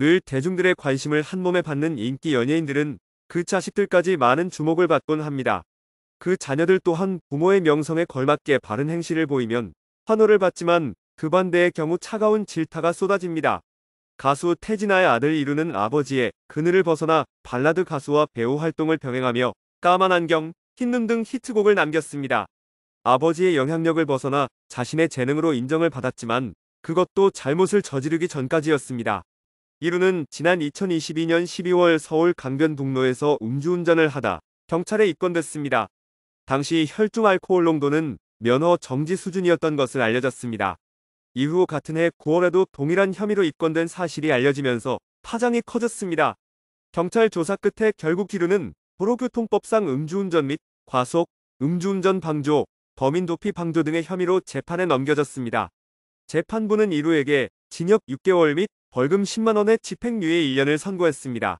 늘 대중들의 관심을 한몸에 받는 인기 연예인들은 그 자식들까지 많은 주목을 받곤 합니다. 그 자녀들 또한 부모의 명성에 걸맞게 바른 행실을 보이면 환호를 받지만 그 반대의 경우 차가운 질타가 쏟아집니다. 가수 태진아의 아들 이루는 아버지의 그늘을 벗어나 발라드 가수와 배우 활동을 병행하며 까만 안경, 흰 눈 등 히트곡을 남겼습니다. 아버지의 영향력을 벗어나 자신의 재능으로 인정을 받았지만 그것도 잘못을 저지르기 전까지였습니다. 이루는 지난 2022년 12월 서울 강변북로에서 음주운전을 하다 경찰에 입건됐습니다. 당시 혈중 알코올 농도는 면허 정지 수준이었던 것을 알려졌습니다. 이후 같은 해 9월에도 동일한 혐의로 입건된 사실이 알려지면서 파장이 커졌습니다. 경찰 조사 끝에 결국 기루는 도로교통법상 음주운전 및 과속, 음주운전 방조, 범인도피 방조 등의 혐의로 재판에 넘겨졌습니다. 재판부는 이루에게 징역 6개월 및 벌금 10만원의 집행유예 1년을 선고했습니다.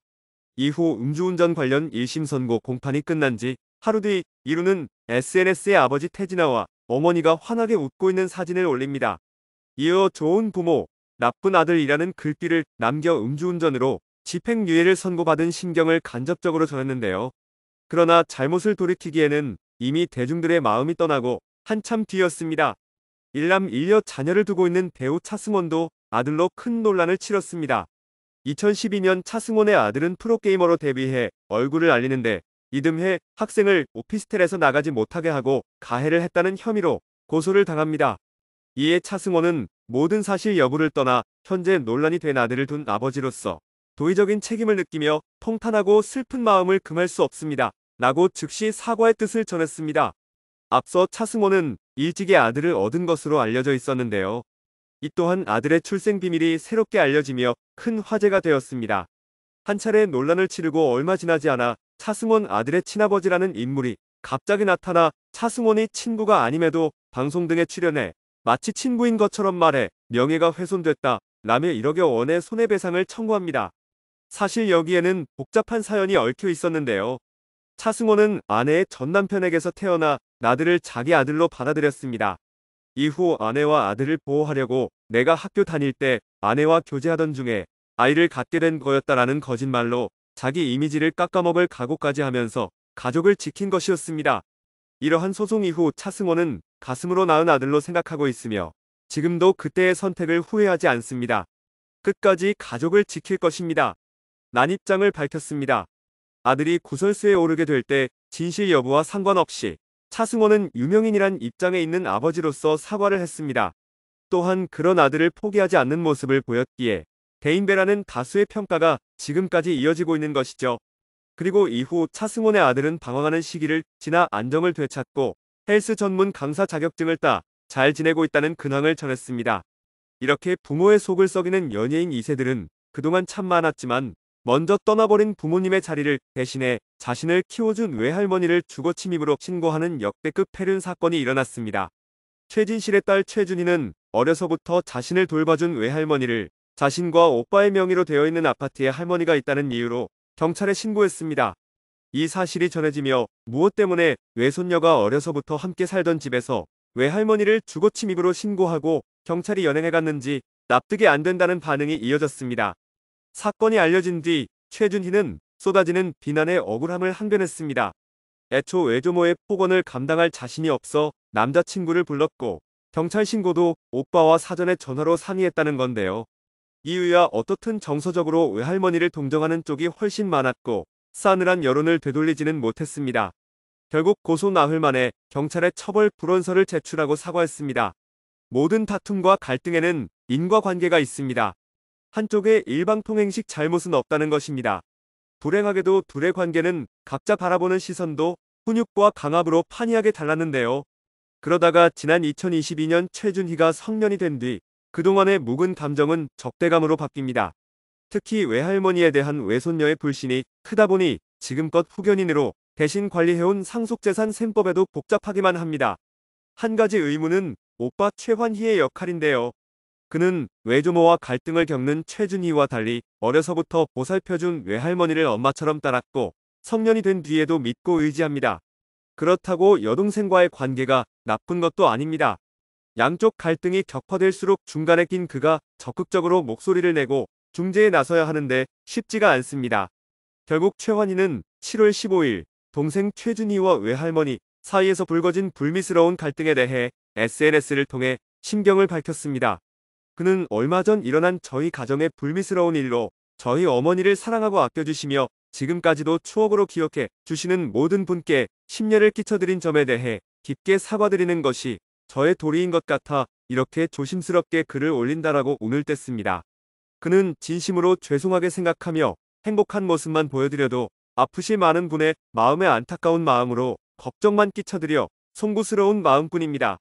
이후 음주운전 관련 1심 선고 공판이 끝난 지 하루 뒤 이루는 SNS에 아버지 태진아와 어머니가 환하게 웃고 있는 사진을 올립니다. 이어 좋은 부모, 나쁜 아들이라는 글귀를 남겨 음주운전으로 집행유예를 선고받은 신경을 간접적으로 전했는데요. 그러나 잘못을 돌이키기에는 이미 대중들의 마음이 떠나고 한참 뒤였습니다. 일남 1녀 자녀를 두고 있는 배우 차승원도 아들로 큰 논란을 치렀습니다. 2012년 차승원의 아들은 프로게이머로 데뷔해 얼굴을 알리는데 이듬해 학생을 오피스텔에서 나가지 못하게 하고 가해를 했다는 혐의로 고소를 당합니다. 이에 차승원은 모든 사실 여부를 떠나 현재 논란이 된 아들을 둔 아버지로서 도의적인 책임을 느끼며 통탄하고 슬픈 마음을 금할 수 없습니다. 라고 즉시 사과의 뜻을 전했습니다. 앞서 차승원은 일찍이 아들을 얻은 것으로 알려져 있었는데요. 이 또한 아들의 출생 비밀이 새롭게 알려지며 큰 화제가 되었습니다. 한 차례 논란을 치르고 얼마 지나지 않아 차승원 아들의 친아버지라는 인물이 갑자기 나타나 차승원이 친구가 아님에도 방송 등에 출연해 마치 친구인 것처럼 말해 명예가 훼손됐다 라며 1억여 원의 손해배상을 청구합니다. 사실 여기에는 복잡한 사연이 얽혀 있었는데요. 차승원은 아내의 전 남편에게서 태어나 나들을 자기 아들로 받아들였습니다. 이후 아내와 아들을 보호하려고 내가 학교 다닐 때 아내와 교제하던 중에 아이를 갖게 된 거였다라는 거짓말로 자기 이미지를 깎아먹을 각오까지 하면서 가족을 지킨 것이었습니다. 이러한 소송 이후 차승원은 가슴으로 낳은 아들로 생각하고 있으며 지금도 그때의 선택을 후회하지 않습니다. 끝까지 가족을 지킬 것입니다. 난 입장을 밝혔습니다. 아들이 구설수에 오르게 될 때 진실 여부와 상관없이 차승원은 유명인이란 입장에 있는 아버지로서 사과를 했습니다. 또한 그런 아들을 포기하지 않는 모습을 보였기에 대인배라는 다수의 평가가 지금까지 이어지고 있는 것이죠. 그리고 이후 차승원의 아들은 방황하는 시기를 지나 안정을 되찾고 헬스 전문 강사 자격증을 따 잘 지내고 있다는 근황을 전했습니다. 이렇게 부모의 속을 썩이는 연예인 2세들은 그동안 참 많았지만 먼저 떠나버린 부모님의 자리를 대신해 자신을 키워준 외할머니를 주거침입으로 신고하는 역대급 폐륜 사건이 일어났습니다. 최진실의 딸 최준희는 어려서부터 자신을 돌봐준 외할머니를 자신과 오빠의 명의로 되어 있는 아파트에 할머니가 있다는 이유로 경찰에 신고했습니다. 이 사실이 전해지며 무엇 때문에 외손녀가 어려서부터 함께 살던 집에서 외할머니를 주거침입으로 신고하고 경찰이 연행해 갔는지 납득이 안 된다는 반응이 이어졌습니다. 사건이 알려진 뒤 최준희는 쏟아지는 비난에 억울함을 항변했습니다. 애초 외조모의 폭언을 감당할 자신이 없어 남자친구를 불렀고 경찰 신고도 오빠와 사전에 전화로 상의했다는 건데요. 이유야 어떻든 정서적으로 외할머니를 동정하는 쪽이 훨씬 많았고 싸늘한 여론을 되돌리지는 못했습니다. 결국 고소 나흘 만에 경찰에 처벌 불원서를 제출하고 사과했습니다. 모든 다툼과 갈등에는 인과관계가 있습니다. 한쪽의 일방통행식 잘못은 없다는 것입니다. 불행하게도 둘의 관계는 각자 바라보는 시선도 훈육과 강압으로 판이하게 달랐는데요. 그러다가 지난 2022년 최준희가 성년이 된 뒤 그동안의 묵은 감정은 적대감으로 바뀝니다. 특히 외할머니에 대한 외손녀의 불신이 크다 보니 지금껏 후견인으로 대신 관리해온 상속재산 셈법에도 복잡하기만 합니다. 한 가지 의문은 오빠 최환희의 역할인데요. 그는 외조모와 갈등을 겪는 최준희와 달리 어려서부터 보살펴준 외할머니를 엄마처럼 따랐고 성년이 된 뒤에도 믿고 의지합니다. 그렇다고 여동생과의 관계가 나쁜 것도 아닙니다. 양쪽 갈등이 격화될수록 중간에 낀 그가 적극적으로 목소리를 내고 중재에 나서야 하는데 쉽지가 않습니다. 결국 최환희는 7월 15일 동생 최준희와 외할머니 사이에서 불거진 불미스러운 갈등에 대해 SNS를 통해 심경을 밝혔습니다. 그는 얼마 전 일어난 저희 가정의 불미스러운 일로 저희 어머니를 사랑하고 아껴주시며 지금까지도 추억으로 기억해 주시는 모든 분께 심려를 끼쳐드린 점에 대해 깊게 사과드리는 것이 저의 도리인 것 같아 이렇게 조심스럽게 글을 올린다라고 오늘 뗐습니다. 그는 진심으로 죄송하게 생각하며 행복한 모습만 보여드려도 아프실 많은 분의 마음에 안타까운 마음으로 걱정만 끼쳐드려 송구스러운 마음뿐입니다.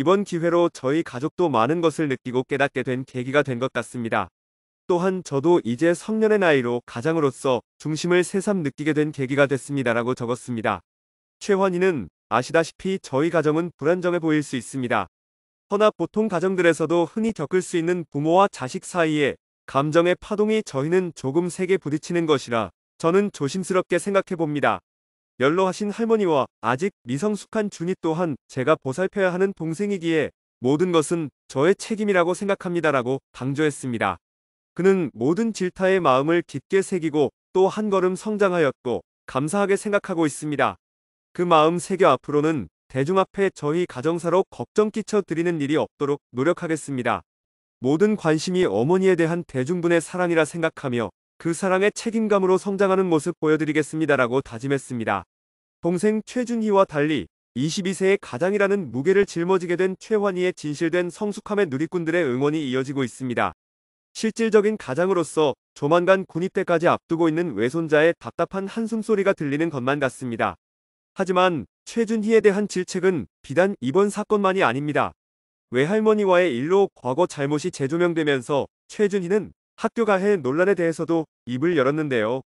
이번 기회로 저희 가족도 많은 것을 느끼고 깨닫게 된 계기가 된 것 같습니다. 또한 저도 이제 성년의 나이로 가장으로서 중심을 새삼 느끼게 된 계기가 됐습니다라고 적었습니다. 최환희는 아시다시피 저희 가정은 불안정해 보일 수 있습니다. 허나 보통 가정들에서도 흔히 겪을 수 있는 부모와 자식 사이에 감정의 파동이 저희는 조금 세게 부딪히는 것이라 저는 조심스럽게 생각해 봅니다. 연로하신 할머니와 아직 미성숙한 준이 또한 제가 보살펴야 하는 동생이기에 모든 것은 저의 책임이라고 생각합니다라고 강조했습니다. 그는 모든 질타의 마음을 깊게 새기고 또 한 걸음 성장하였고 감사하게 생각하고 있습니다. 그 마음 새겨 앞으로는 대중 앞에 저희 가정사로 걱정 끼쳐 드리는 일이 없도록 노력하겠습니다. 모든 관심이 어머니에 대한 대중분의 사랑이라 생각하며 그 사랑의 책임감으로 성장하는 모습 보여드리겠습니다라고 다짐했습니다. 동생 최준희와 달리 22세의 가장이라는 무게를 짊어지게 된 최환희의 진실된 성숙함의 누리꾼들의 응원이 이어지고 있습니다. 실질적인 가장으로서 조만간 군입대까지 앞두고 있는 외손자의 답답한 한숨소리가 들리는 것만 같습니다. 하지만 최준희에 대한 질책은 비단 이번 사건만이 아닙니다. 외할머니와의 일로 과거 잘못이 재조명되면서 최준희는 학교가 해 논란에 대해서도 입을 열었는데요.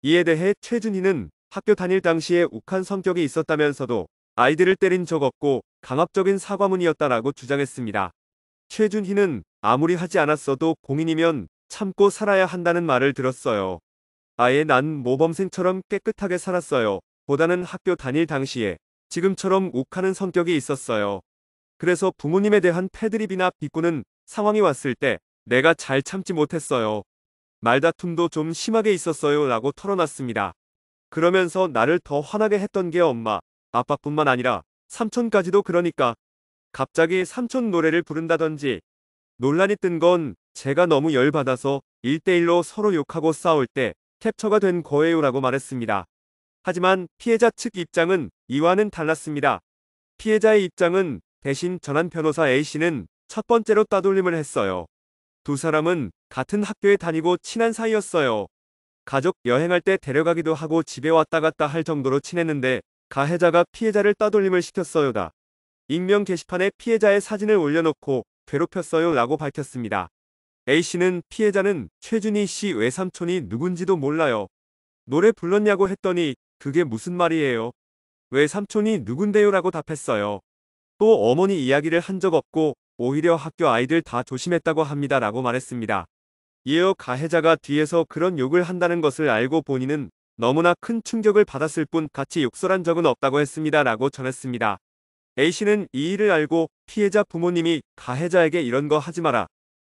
이에 대해 최준희는 학교 다닐 당시에 욱한 성격이 있었다면서도 아이들을 때린 적 없고 강압적인 사과문이었다라고 주장했습니다. 최준희는 아무리 하지 않았어도 공인이면 참고 살아야 한다는 말을 들었어요. 아예 난 모범생처럼 깨끗하게 살았어요. 보다는 학교 다닐 당시에 지금처럼 욱하는 성격이 있었어요. 그래서 부모님에 대한 패드립이나 비꼬는 상황이 왔을 때 내가 잘 참지 못했어요. 말다툼도 좀 심하게 있었어요 라고 털어놨습니다. 그러면서 나를 더 화나게 했던 게 엄마, 아빠뿐만 아니라 삼촌까지도 그러니까 갑자기 삼촌 노래를 부른다던지 논란이 뜬 건 제가 너무 열받아서 1대1로 서로 욕하고 싸울 때 캡처가 된 거예요라고 말했습니다. 하지만 피해자 측 입장은 이와는 달랐습니다. 피해자의 입장은 대신 전한 변호사 A씨는 첫 번째로 따돌림을 했어요. 두 사람은 같은 학교에 다니고 친한 사이였어요. 가족 여행할 때 데려가기도 하고 집에 왔다 갔다 할 정도로 친했는데 가해자가 피해자를 따돌림을 시켰어요다. 익명 게시판에 피해자의 사진을 올려놓고 괴롭혔어요 라고 밝혔습니다. A씨는 피해자는 최준희 씨 외삼촌이 누군지도 몰라요. 노래 불렀냐고 했더니 그게 무슨 말이에요. 외삼촌이 누군데요 라고 답했어요. 또 어머니 이야기를 한 적 없고 오히려 학교 아이들 다 조심했다고 합니다. 라고 말했습니다. 이어 가해자가 뒤에서 그런 욕을 한다는 것을 알고 본인은 너무나 큰 충격을 받았을 뿐 같이 욕설한 적은 없다고 했습니다. 라고 전했습니다. A씨는 이 일을 알고 피해자 부모님이 가해자에게 이런 거 하지 마라.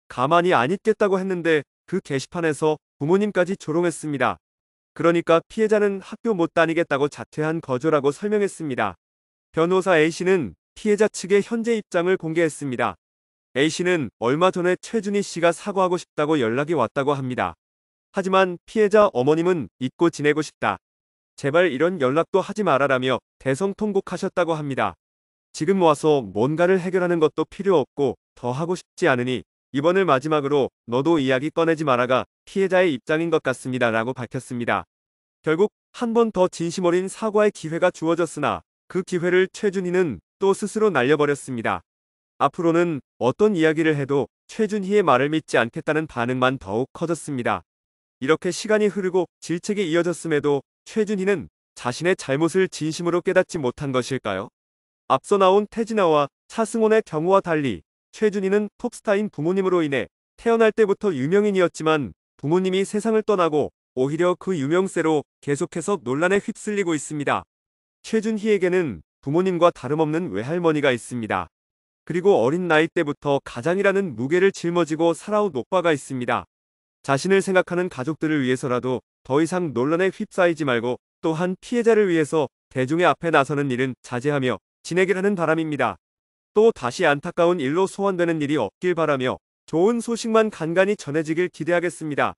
가만히 안 있겠다고 했는데 그 게시판에서 부모님까지 조롱했습니다. 그러니까 피해자는 학교 못 다니겠다고 자퇴한 거조라고 설명했습니다. 변호사 A씨는 피해자 측의 현재 입장을 공개했습니다. A씨는 얼마 전에 최준희 씨가 사과하고 싶다고 연락이 왔다고 합니다. 하지만 피해자 어머님은 잊고 지내고 싶다. 제발 이런 연락도 하지 말아라며 대성통곡하셨다고 합니다. 지금 와서 뭔가를 해결하는 것도 필요 없고 더 하고 싶지 않으니 이번을 마지막으로 너도 이야기 꺼내지 마라가 피해자의 입장인 것 같습니다. 라고 밝혔습니다. 결국 한 번 더 진심 어린 사과의 기회가 주어졌으나 그 기회를 최준희는 또 스스로 날려버렸습니다. 앞으로는 어떤 이야기를 해도 최준희의 말을 믿지 않겠다는 반응만 더욱 커졌습니다. 이렇게 시간이 흐르고 질책이 이어졌음에도 최준희는 자신의 잘못을 진심으로 깨닫지 못한 것일까요? 앞서 나온 태진아와 차승원의 경우와 달리 최준희는 톱스타인 부모님으로 인해 태어날 때부터 유명인이었지만 부모님이 세상을 떠나고 오히려 그 유명세로 계속해서 논란에 휩쓸리고 있습니다. 최준희에게는 부모님과 다름없는 외할머니가 있습니다. 그리고 어린 나이 때부터 가장이라는 무게를 짊어지고 살아온 오빠가 있습니다. 자신을 생각하는 가족들을 위해서라도 더 이상 논란에 휩싸이지 말고 또한 피해자를 위해서 대중의 앞에 나서는 일은 자제하며 지내기라는 바람입니다. 또 다시 안타까운 일로 소환되는 일이 없길 바라며 좋은 소식만 간간히 전해지길 기대하겠습니다.